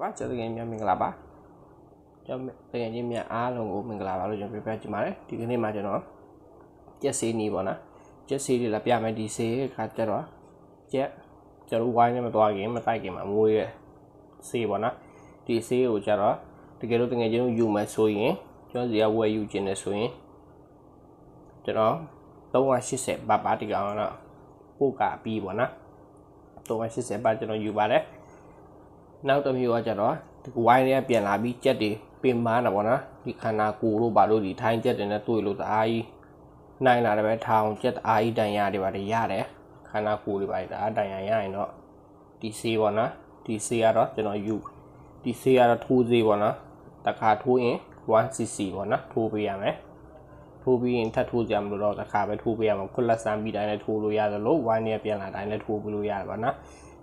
ပါကျေးဇူးတင်များမင်္ဂလာပါကျွန်တော်တကယ်ချင်းများအားလုံးကိုမင်္ဂလာပါလို့ကျွန်တော်ပြောပြချင်ပါတယ်ဒီကနေ့မှာကျွန်တော်ကျက်စေးနေပေါ့နော်ကျက်စေးတွေလာပြမယ်ဒီစေးခါကျတော့ကျက်ကျွန်တော်ဝိုင်းနဲ့မသွားခင်မတိုက်ခင်မှာငွေရစေးပေါ့နော်ဒီစေးကိုကျတော့တကယ်လို့တကယ်ချင်းယူမယ်ဆိုရင်ကျွန်တော်ဇီကဝယ်ယူခြင်းနဲ့ဆိုရင်ကျွန်တော်380ဘတ်ပါဒီကောင်တော့ပို့ကပြီးပေါ့နော်380ဘတ်ကျွန်တော်ယူပါတယ်နောက်တစ်မျိုးကကြတော့ဒီဝိုင်းတွေကပြန်လာပြီးကြက်တွေပင်ပန်းတာပေါ့နော်ဒီခန္ဓာကိုယ်တို့ဘာလို့ဒီထိုင်းကြက်တွေနဲ့တွေ့လို့တအားကြီးနိုင်လာတယ်ပဲထောင်ကြက်တအားကြီးတန်ရတွေပါတယ်ရတယ်ခန္ဓာကိုယ်တွေပါတယ်တအားတန်ရရရင်တော့ဒီဆေးပေါ့နော်ဒီဆေးကတော့ကျွန်တော်ယူဒီဆေးကတော့ထိုးဆေးပေါ့နော်တခါထိုးရင် 1cc ပေါ့နော်ထိုးပေးရမယ်ထိုးပြီးရင်ထပ်ထိုးကြမလို့တော့တစ်ခါပဲထိုးပေးရမှာခွလက်ဆန်းပြီးတိုင်းလည်းထိုးလို့ရသလိုဝိုင်းနဲ့ပြန်လာတိုင်းလည်းထိုးပေးလို့ရတယ်ပေါ့နော်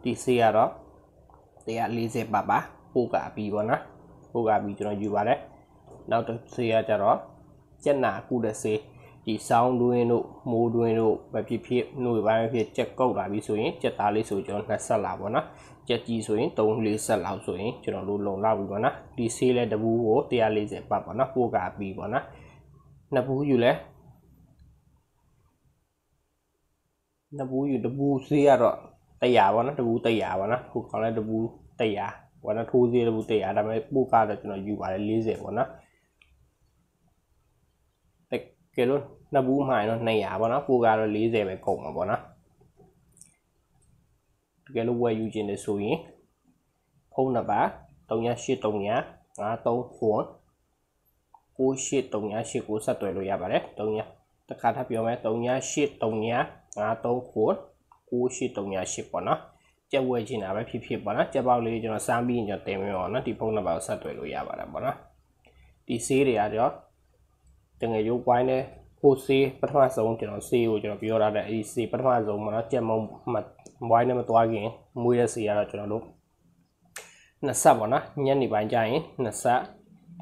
ဒီဆေးကတော့140ပါပါပို့ကပြီပေါ့နော်ပို့ကပြီကျွန်တော်ယူပါတယ်နောက်တစ်ဆေးကကြတော့ကျက်နာကုတဆေးဒီဆောင်းတွင်းတို့မိုးတွင်းတို့မဖြစ်ဖြစ်နှွေပိုင်းဖြစ်ကြက်ကုတ်လာပြီဆိုရင်ကြက်သားလေးဆိုကျွန်တော်နှစ်ဆက်လာပေါ့နော်ကြက်ကြီးဆိုရင်3 4ဆက်လောက်ဆိုရင်ကျွန်တော်တို့လုံလောက်ပြီပေါ့နော်ဒီဆေးလဲတပူးကို140ပတ်ပေါ့နော်ပို့ကပြီပေါ့နော်နှစ်ပူးယူလဲနှစ်ပူးယူတပူးဆေးကတော့100ပေါ့နော်တဘူး100ပေါ့နော်ဟိုကောင်လည်းတဘူး100ပေါ့နော်ထိုးသေးတဘူး100ဒါပေမဲ့ပို့ကတော့ကျွန်တော်ယူပါတယ်40ပေါ့နော်တကယ်လို့နှစ်ဘူးမှရင်တော့200ပေါ့နော်ပို့ကတော့40ပဲကုန်မှာပေါ့နော်တကယ်လို့ဝယ်ယူခြင်းလေဆိုရင်ဖုန်းနံပါတ်3839 93498398ကိုဆက်သွယ်လို့ရပါတယ်။3ညတစ်ခါထပ်ပြောမယ်3ည8 3ည9 3 9 9838ပေါ့နော်ကြက်ဝဲချင်တာပဲဖြစ်ဖြစ်ပေါ့နော်ကြက်ပေါက်လေးကျွန်တော်စမ်းပြီးရင်ကျွန်တော်တင်ပြပါတော့နော်ဒီဖုန်းနံပါတ်ကိုဆက်သွယ်လို့ရပါတယ်ပေါ့နော်ဒီဆေးတွေကတော့တငယ်ရုပ်ပိုင်းနဲ့ကိုဆေးပထမဆုံးကျွန်တော်ဆေးကိုကျွန်တော်ပြောရတဲ့အဲဒီဆေးပထမဆုံးပေါ့နော်ကြက်မုံဝိုင်းနဲ့မသွားခင်မွေးတဲ့ဆေးကတော့ကျွန်တော်တို့နှစ်ဆက်ပေါ့နော်ညနေပိုင်းကျရင်နှစ်ဆက်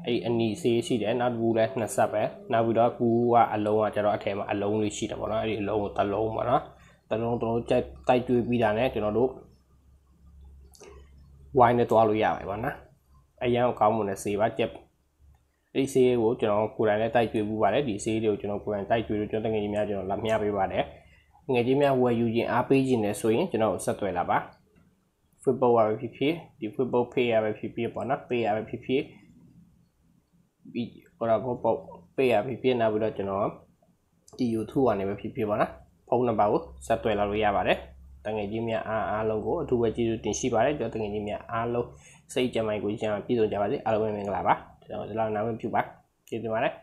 အဲ့အနီဆေးရှိတယ်နောက်တစ်ခုလည်းနှစ်ဆက်ပဲနောက်ပြီးတော့ကူကအလုံးကကျတော့အထဲမှာအလုံးလေးရှိတယ်ပေါ့နော်အဲ့ဒီအလုံးကိုတစ်လုံးပေါ့နော်တလုံးတော့တိုက်တွေးပြီးတာနဲ့ကျွန်တော်တို့ဝိုင်းနဲ့တွားလို့ရပါတယ်ဗောနော်အရန်ကောင်းမွန်တဲ့ဆေးပါကြက်အဲ့ဒီဆေးကိုကျွန်တော်ကိုယ်တိုင်လည်းတိုက်ကြွေးပူပါတယ်ဒီဆေးတွေကိုကျွန်တော်ကိုယ်တိုင်တိုက်ကြွေးလို့ကျွန်တော်တငယ်ချင်းများကျွန်တော်လက်မျှပေးပါတယ်ငွေကြီးများဝယ်ယူခြင်းအားပေးခြင်းနဲ့ဆိုရင်ကျွန်တော်ဆက်သွယ်လာပါ football ပဲဖြစ်ဖြစ်ဒီ football pay ပဲဖြစ်ဖြစ်ပေါ့နော် pay ပဲဖြစ်ဖြစ်ပြီးဟိုတော့ပေါ့ pay ပဲဖြစ်ဖြစ်နောက်ပြီးတော့ကျွန်တော်ဒီ YouTube ကနေပဲဖြစ်ဖြစ်ပေါ့နော်ဖုန်းနံပါတ်ကိုဆက်သွယ်လာလို့ရပါတယ်တငယ်ချင်းများအားအားလုံးကိုအထူးပဲကျေးဇူးတင်ရှိပါတယ်ကျွန်တော်တငယ်ချင်းများအားလုံးစိတ်ကြမ်းမိုက်ကိုကြံပြည့်စုံကြပါစေအားလုံးပဲမင်္ဂလာပါကျွန်တော်ဒီလောက်နားမပြူပါကျေးဇူးတင်ပါတယ်